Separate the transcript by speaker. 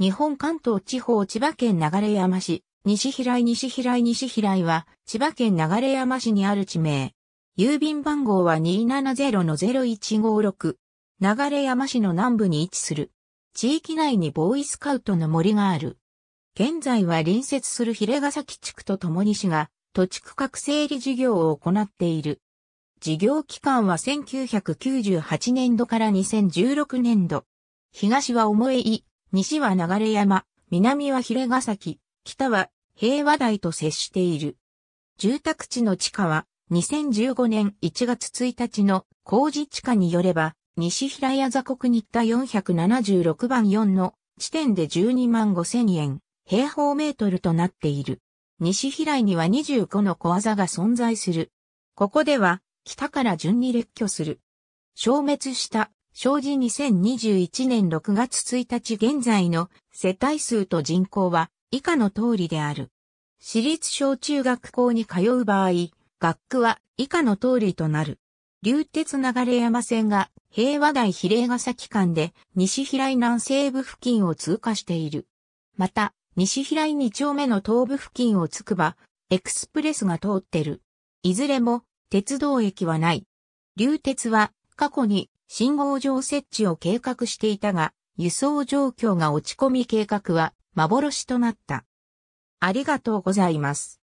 Speaker 1: 日
Speaker 2: 本関東地方千葉県流山市、西平井西平井西平井は、千葉県流山市にある地名。郵便番号は270-0156。流山市の南部に位置する。地域内にボーイスカウトの森がある。現在は隣接する平ヶ崎地区と共に市が、土地区画整理事業を行っている。事業期間は1998年度から2016年度。東は重い西は流山、南は平ヶ崎、北は平和台と接している。住宅地の地下は2015年1月1日の工事地下によれば、西平屋座国日田476番4の地点で12万5千円、平方メートルとなっている。西平井には25の小技が存在する。ここでは、北から順に列挙する。消滅した生じ2021年6月1日現在の世帯数と人口は以下の通りである。私立小中学校に通う場合、学区は以下の通りとなる。流鉄流山線が平和台比例ヶ崎間で西平井南西部付近を通過している。また、西平井2丁目の東部付近をつくば、エクスプレスが通ってる。いずれも鉄道駅はない。流鉄は過去に信号場設置を計画していたが、輸送状況が落ち込み計画は幻となった。ありがとうございます。